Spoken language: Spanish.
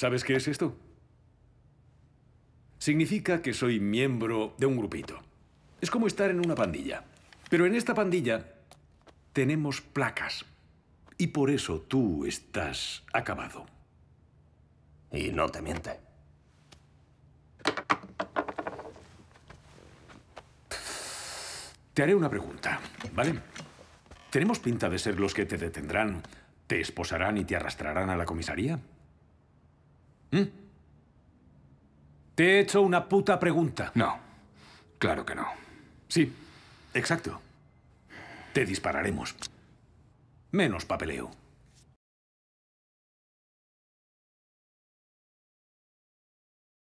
¿Sabes qué es esto? Significa que soy miembro de un grupito. Es como estar en una pandilla. Pero en esta pandilla tenemos placas. Y por eso tú estás acabado. Y no te miente. Te haré una pregunta, ¿vale? ¿Tenemos pinta de ser los que te detendrán, te esposarán y te arrastrarán a la comisaría? ¿Mm? Te he hecho una puta pregunta. No, claro que no. Sí, exacto. Te dispararemos. Menos papeleo.